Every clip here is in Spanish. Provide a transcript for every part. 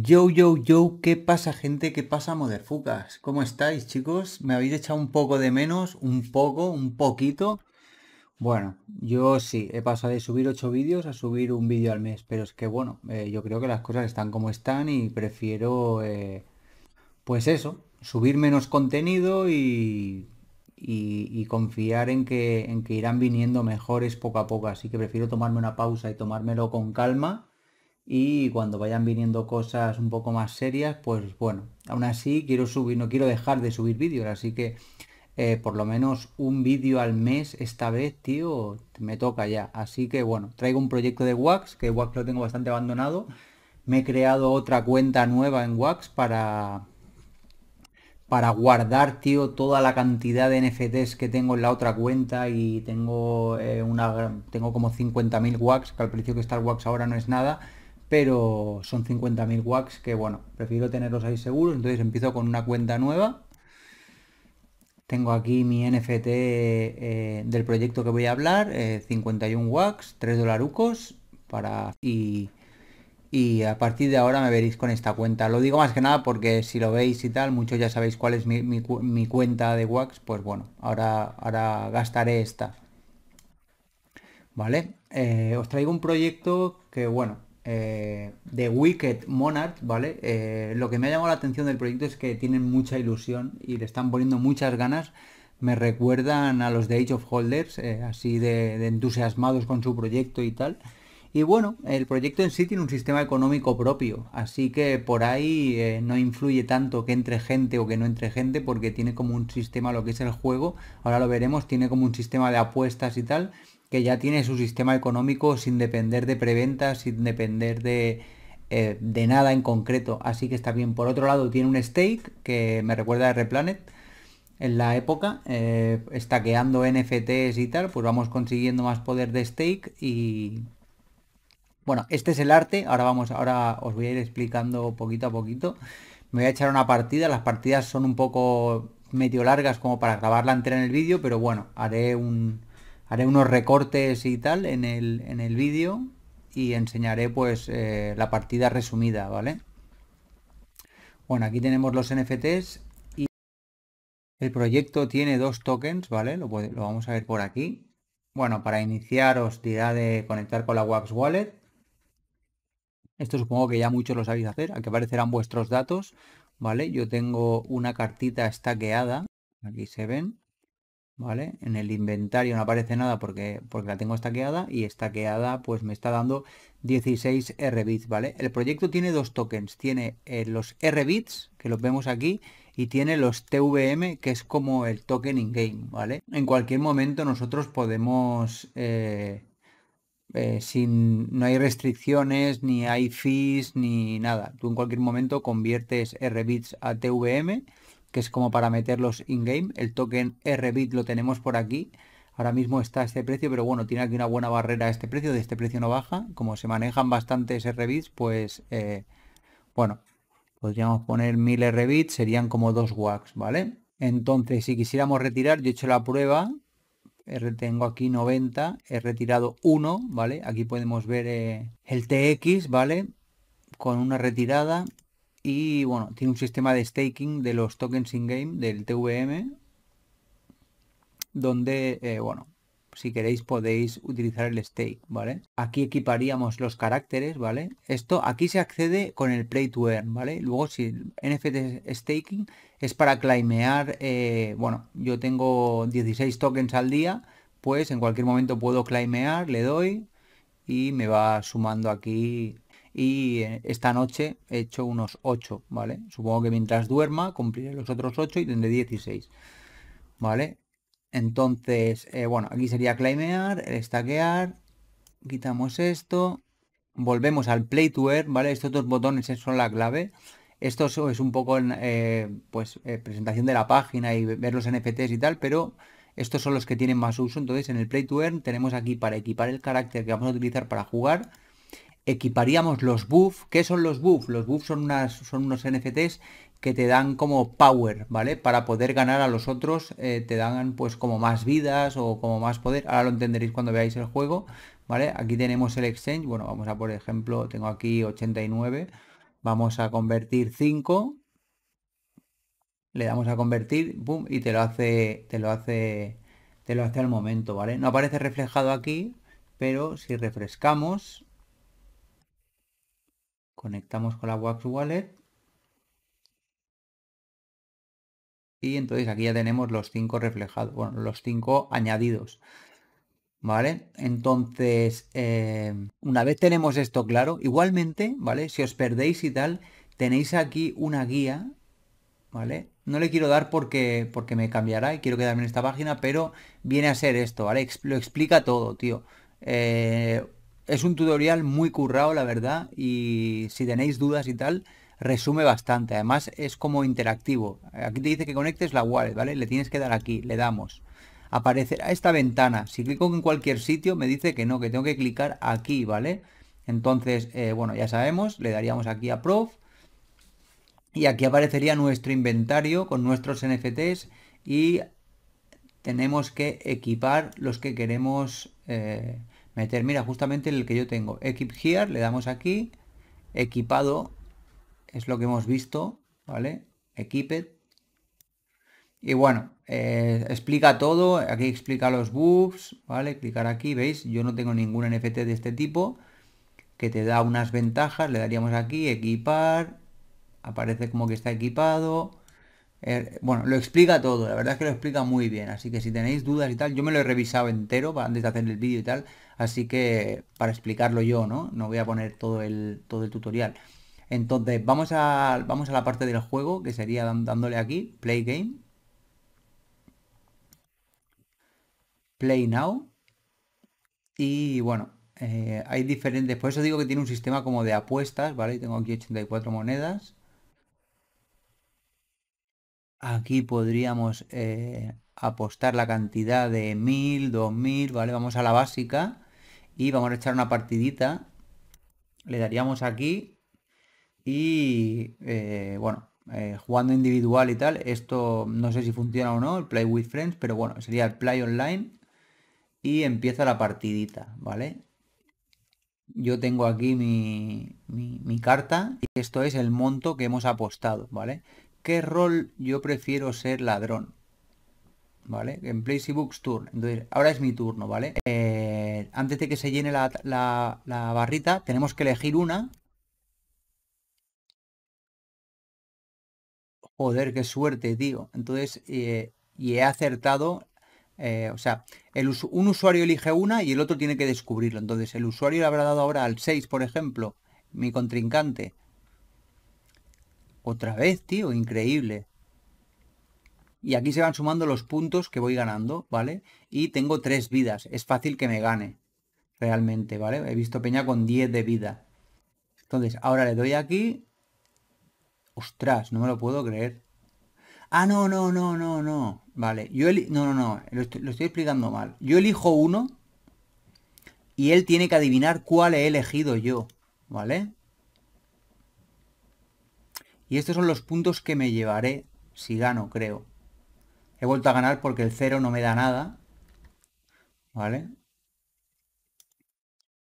Yo, yo, yo, ¿qué pasa gente? ¿Qué pasa Moderfucas? ¿Cómo estáis chicos? ¿Me habéis echado un poco de menos? ¿Un poco? ¿Un poquito? Bueno, yo sí, he pasado de subir 8 vídeos a subir un vídeo al mes, pero es que bueno, eh, yo creo que las cosas están como están y prefiero, eh, pues eso, subir menos contenido y, y, y, confiar en que, en que irán viniendo mejores poco a poco, así que prefiero tomarme una pausa y tomármelo con calma y cuando vayan viniendo cosas un poco más serias, pues bueno, aún así quiero subir, no quiero dejar de subir vídeos, así que eh, por lo menos un vídeo al mes esta vez, tío, me toca ya. Así que bueno, traigo un proyecto de Wax, que Wax lo tengo bastante abandonado. Me he creado otra cuenta nueva en Wax para, para guardar, tío, toda la cantidad de NFTs que tengo en la otra cuenta y tengo, eh, una, tengo como 50.000 Wax, que al precio que está el Wax ahora no es nada pero son 50.000 wax que bueno, prefiero tenerlos ahí seguros, entonces empiezo con una cuenta nueva. Tengo aquí mi NFT eh, del proyecto que voy a hablar, 51 wax, 3 dolarucos, para... Y, a partir de ahora me veréis con esta cuenta. Lo digo más que nada porque si lo veis y tal, muchos ya sabéis cuál es mi, cuenta de wax, pues bueno, ahora, ahora gastaré esta. ¿Vale? Eh, os traigo un proyecto que, bueno, eh, de Wicked Monarch, ¿vale? Eh, lo que me ha llamado la atención del proyecto es que tienen mucha ilusión y le están poniendo muchas ganas. Me recuerdan a los de Age of Holders, eh, así de, entusiasmados con su proyecto y tal. Y bueno, el proyecto en sí tiene un sistema económico propio, así que por ahí no influye tanto que entre gente o que no entre gente, porque tiene como un sistema lo que es el juego, ahora lo veremos, tiene como un sistema de apuestas y tal, que ya tiene su sistema económico sin depender de preventas, sin depender de, eh, de nada en concreto. Así que está bien. Por otro lado, tiene un stake que me recuerda a Replanet en la época, eh, estaqueando NFTs y tal, pues vamos consiguiendo más poder de stake y... Bueno, este es el arte, ahora vamos, ahora os voy a ir explicando poquito a poquito. Me voy a echar una partida, las partidas son un poco medio largas como para grabarla entera en el vídeo, pero bueno, haré un, haré unos recortes y tal en el, en el vídeo y enseñaré pues eh, la partida resumida, ¿vale? Bueno, aquí tenemos los NFTs y el proyecto tiene dos tokens, ¿vale? Lo, vamos a ver por aquí. Bueno, para iniciar os dirá de conectar con la wax Wallet. Esto supongo que ya muchos lo sabéis hacer, que aparecerán vuestros datos, ¿vale? Yo tengo una cartita estaqueada aquí se ven, ¿vale? En el inventario no aparece nada porque, porque la tengo estaqueada y estaqueada pues me está dando 16 RBits, ¿vale? El proyecto tiene dos tokens, tiene eh, los los RBits, que los vemos aquí, y tiene los TVM, que es como el token in-game, ¿vale? En cualquier momento nosotros podemos... Eh, eh, sin, no hay restricciones, ni hay fees, ni nada. Tú en cualquier momento conviertes RBits a TVM que es como para meterlos in-game. El token RBIT lo tenemos por aquí. Ahora mismo está este precio, pero bueno, tiene aquí una buena barrera este precio. De este precio no baja. Como se manejan bastantes RBITs, pues eh, bueno, podríamos poner 1000 RBITs, serían como 2 WAX, ¿vale? Entonces, si quisiéramos retirar, yo he hecho la prueba. Tengo aquí 90, he retirado 1, ¿vale? Aquí podemos ver eh, el TX, ¿vale? Con una retirada y bueno, tiene un sistema de staking de los tokens in-game del TVM, donde, eh, bueno, si queréis podéis utilizar el stake, ¿vale? Aquí equiparíamos los caracteres, ¿vale? Esto aquí se accede con el play to earn, ¿vale? Luego si NFT staking es para claimear, eh, bueno, yo tengo 16 tokens al día, pues en cualquier momento puedo claimear, le doy y me va sumando aquí y eh, esta noche he hecho unos 8, ¿vale? Supongo que mientras duerma cumpliré los otros 8 y tendré 16, ¿vale? Entonces, eh, bueno, aquí sería claimear, el quitamos esto, volvemos al play to earn, ¿vale? Estos dos botones son la clave. Esto es un poco eh, pues presentación de la página y ver los NFTs y tal, pero estos son los que tienen más uso. Entonces en el play to earn tenemos aquí para equipar el carácter que vamos a utilizar para jugar, equiparíamos los buff. ¿Qué son los buff? Los buff son, unos NFTs que te dan como power, ¿vale? Para poder ganar a los otros, eh, te dan pues como más vidas o como más poder. Ahora lo entenderéis cuando veáis el juego, ¿vale? Aquí tenemos el exchange. Bueno, vamos a, por ejemplo, tengo aquí 89. Vamos a convertir 5. Le damos a convertir, boom, y te lo hace, te lo hace, te lo hace al momento, ¿vale? No aparece reflejado aquí, pero si refrescamos, Conectamos con la Wax Wallet. Y entonces aquí ya tenemos los cinco reflejados, bueno, los cinco añadidos. ¿Vale? Entonces, eh, una vez tenemos esto claro, igualmente, ¿vale? Si os perdéis y tal, tenéis aquí una guía, ¿vale? No le quiero dar porque, porque me cambiará y quiero quedarme en esta página, pero viene a ser esto, ¿vale? lo explica todo, tío. Eh, es un tutorial muy currado, la verdad, y si tenéis dudas y tal, resume bastante. Además, es como interactivo. Aquí te dice que conectes la wallet, ¿vale? Le tienes que dar aquí, le damos. Aparecerá esta ventana. Si clico en cualquier sitio, me dice que no, que tengo que clicar aquí, ¿vale? Entonces, eh, bueno, ya sabemos, le daríamos aquí a Prof. Y aquí aparecería nuestro inventario con nuestros NFTs y tenemos que equipar los que queremos... Eh, meter, mira, justamente el que yo tengo, Equip Here, le damos aquí, equipado, es lo que hemos visto, ¿vale? Equiped. Y bueno, eh, explica todo, aquí explica los buffs, ¿vale? Clicar aquí, ¿veis? Yo no tengo ningún NFT de este tipo, que te da unas ventajas, le daríamos aquí, equipar, aparece como que está equipado, eh, bueno, lo explica todo, la verdad es que lo explica muy bien, así que si tenéis dudas y tal, yo me lo he revisado entero antes de hacer el vídeo y tal, así que para explicarlo yo, ¿no? No voy a poner todo el, todo el tutorial. Entonces, vamos a, vamos a la parte del juego, que sería dándole aquí, Play Game. Play Now. Y bueno, eh, hay diferentes, por eso digo que tiene un sistema como de apuestas, ¿vale? Tengo aquí 84 monedas. Aquí podríamos eh, apostar la cantidad de 1000, 2000, ¿vale? Vamos a la básica y vamos a echar una partidita. Le daríamos aquí y, eh, bueno, eh, jugando individual y tal. Esto no sé si funciona o no, el Play with Friends, pero bueno, sería el Play Online y empieza la partidita, ¿vale? Yo tengo aquí mi carta y esto es el monto que hemos apostado, ¿vale? qué rol yo prefiero ser ladrón. ¿Vale? En Place y Books Turn. ahora es mi turno, ¿vale? Eh, antes de que se llene la, barrita, tenemos que elegir una. Joder, qué suerte, tío. Entonces, eh, y he acertado eh, o sea, el un usuario elige una y el otro tiene que descubrirlo. Entonces, el usuario le habrá dado ahora al 6, por ejemplo, mi contrincante, otra vez, tío, increíble. Y aquí se van sumando los puntos que voy ganando, ¿vale? Y tengo tres vidas, es fácil que me gane, realmente, ¿vale? He visto Peña con 10 de vida. Entonces, ahora le doy aquí... Ostras, no me lo puedo creer. Ah, no, no, no, no, no. Vale, yo No, no, no, lo estoy explicando mal. Yo elijo uno y él tiene que adivinar cuál he elegido yo, ¿vale? Y estos son los puntos que me llevaré si gano, creo. He vuelto a ganar porque el 0 no me da nada. ¿Vale?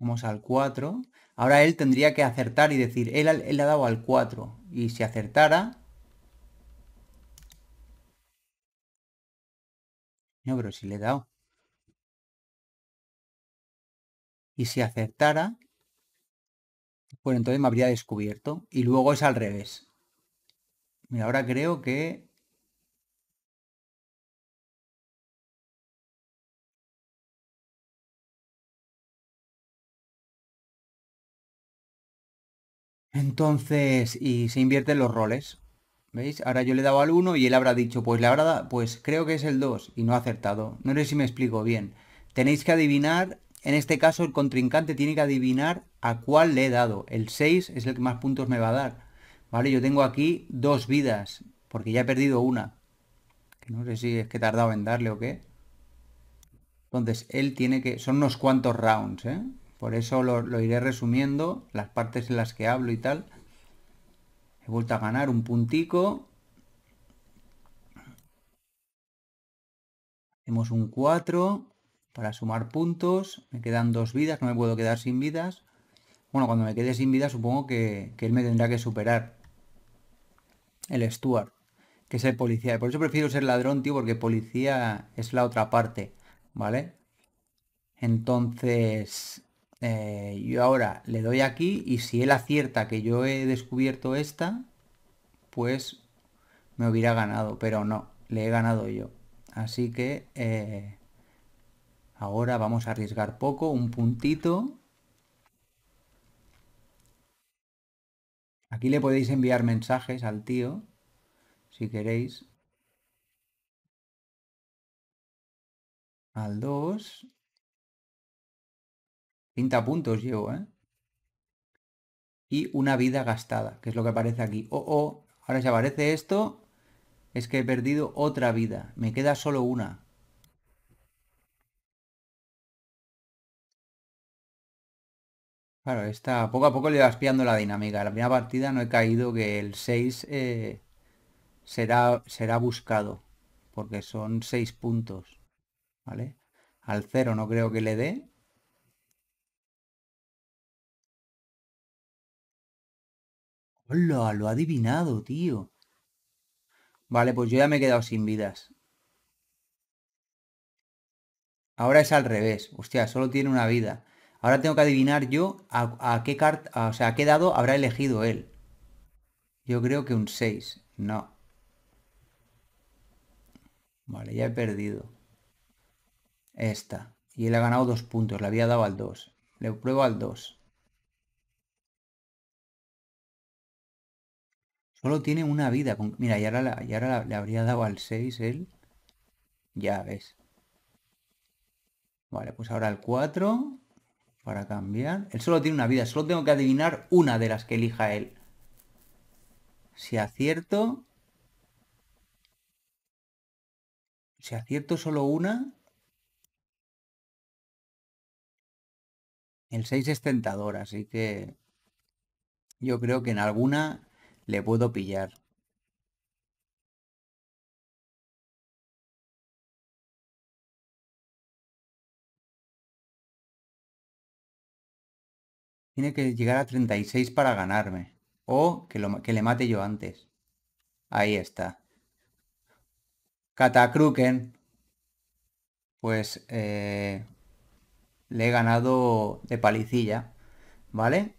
Vamos al 4. Ahora él tendría que acertar y decir, él, él ha dado al 4. Y si acertara... No, pero si le he dado. Y si acertara, pues entonces me habría descubierto. Y luego es al revés. Mira, ahora creo que... Entonces, y se invierten los roles. ¿Veis? Ahora yo le he dado al 1 y él habrá dicho, pues la verdad, pues creo que es el 2 y no ha acertado. No sé si me explico bien. Tenéis que adivinar, en este caso el contrincante tiene que adivinar a cuál le he dado. El 6 es el que más puntos me va a dar. Vale, yo tengo aquí dos vidas, porque ya he perdido una. Que no sé si es que he tardado en darle o qué. Entonces, él tiene que... Son unos cuantos rounds, ¿eh? Por eso lo, iré resumiendo, las partes en las que hablo y tal. He vuelto a ganar un puntico. hemos un 4 para sumar puntos. Me quedan dos vidas, no me puedo quedar sin vidas. Bueno, cuando me quede sin vida supongo que él me tendrá que superar el Stuart, que es el policía. Por eso prefiero ser ladrón, tío, porque policía es la otra parte, ¿vale? Entonces, eh, yo ahora le doy aquí y si él acierta que yo he descubierto esta, pues me hubiera ganado, pero no, le he ganado yo. Así que eh, ahora vamos a arriesgar poco, un puntito. Aquí le podéis enviar mensajes al tío, si queréis. Al 2. 30 puntos llevo, ¿eh? Y una vida gastada, que es lo que aparece aquí. Oh, oh, ahora si aparece esto, es que he perdido otra vida. Me queda solo una. Claro, está, poco a poco le va espiando la dinámica. La primera partida no he caído que el 6 eh, será, será buscado, porque son 6 puntos. ¿Vale? Al 0 no creo que le dé. Hola, lo ha adivinado, tío. Vale, pues yo ya me he quedado sin vidas. Ahora es al revés. Hostia, solo tiene una vida. Ahora tengo que adivinar yo a, qué carta, o sea, a qué dado habrá elegido él. Yo creo que un 6. No. Vale, ya he perdido. Esta. Y él ha ganado dos puntos. Le había dado al 2. Le pruebo al 2. Solo tiene una vida. Mira, y ahora, le habría dado al 6 él. Ya ves. Vale, pues ahora al 4 para cambiar. Él solo tiene una vida, solo tengo que adivinar una de las que elija él. Si acierto... Si acierto solo una... El 6 es tentador, así que... Yo creo que en alguna le puedo pillar. tiene que llegar a 36 para ganarme. O que, le mate yo antes. Ahí está. Katakruken. Pues eh, le he ganado de palicilla. ¿Vale?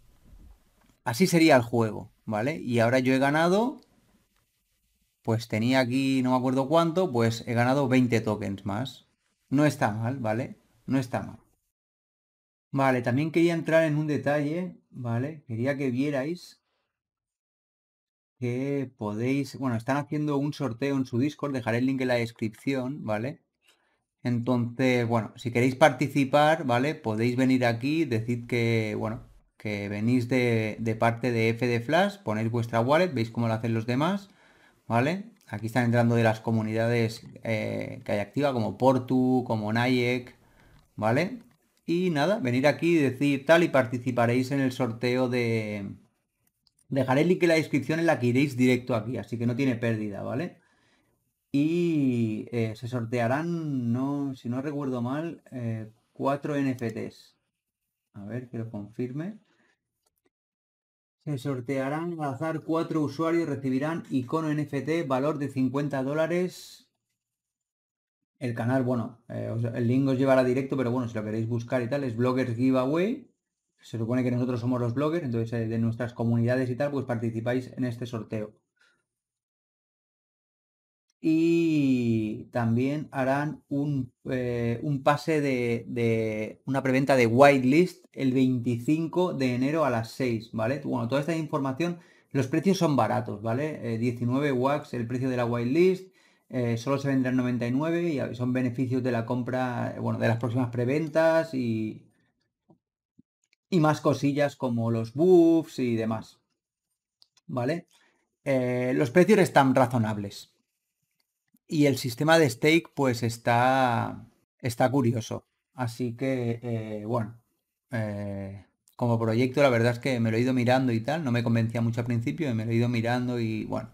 Así sería el juego. ¿Vale? Y ahora yo he ganado pues tenía aquí, no me acuerdo cuánto, pues he ganado 20 tokens más. No está mal, ¿vale? No está mal. Vale, también quería entrar en un detalle, ¿vale? Quería que vierais que podéis, bueno, están haciendo un sorteo en su Discord, dejaré el link en la descripción, ¿vale? Entonces, bueno, si queréis participar, ¿vale? Podéis venir aquí, decir que, bueno, que venís de, de parte de FD Flash, ponéis vuestra wallet, veis cómo lo hacen los demás, ¿vale? Aquí están entrando de las comunidades eh, que hay activa, como Portu, como Nayek, ¿vale? Y nada, venir aquí y decir tal y participaréis en el sorteo de... Dejaré el link en la descripción en la que iréis directo aquí, así que no tiene pérdida, ¿vale? Y eh, se sortearán, no, si no recuerdo mal, eh, cuatro NFTs. A ver que lo confirme. Se sortearán al azar cuatro usuarios, recibirán icono NFT, valor de 50 dólares el canal, bueno, eh, el link os llevará directo, pero bueno, si lo queréis buscar y tal, es Bloggers Giveaway. Se supone que nosotros somos los bloggers, entonces eh, de nuestras comunidades y tal, pues participáis en este sorteo. Y también harán un, eh, pase de, de, una preventa de whitelist el 25 de enero a las 6, ¿vale? Bueno, toda esta información, los precios son baratos, ¿vale? 19 wax el precio de la whitelist, eh, solo se vendrán 99 y son beneficios de la compra, bueno, de las próximas preventas y, y más cosillas como los buffs y demás. ¿Vale? Eh, los precios están razonables. Y el sistema de stake pues está, está curioso. Así que, eh, bueno, como proyecto la verdad es que me lo he ido mirando y tal, no me convencía mucho al principio, me lo he ido mirando y bueno,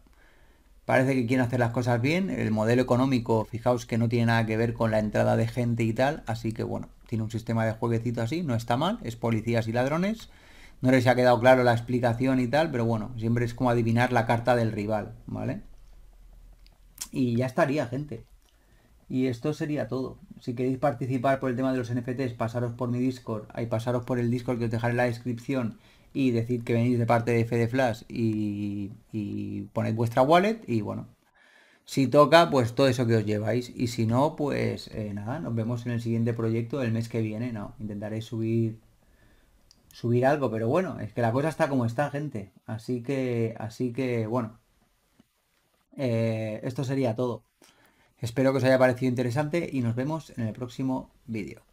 Parece que quieren hacer las cosas bien. El modelo económico, fijaos que no tiene nada que ver con la entrada de gente y tal. Así que bueno, tiene un sistema de jueguecito así, no está mal. Es policías y ladrones. No les ha quedado claro la explicación y tal, pero bueno, siempre es como adivinar la carta del rival, ¿vale? Y ya estaría, gente. Y esto sería todo. Si queréis participar por el tema de los NFTs, pasaros por mi Discord. Ahí pasaros por el Discord que os dejaré en la descripción y decid que venís de parte de Fede Flash y, ponéis vuestra wallet y bueno, si toca, pues todo eso que os lleváis. Y si no, pues eh, nada, nos vemos en el siguiente proyecto del mes que viene. No, intentaré subir subir algo, pero bueno, es que la cosa está como está, gente. Así que, así que, bueno. Eh, esto sería todo. Espero que os haya parecido interesante y nos vemos en el próximo vídeo.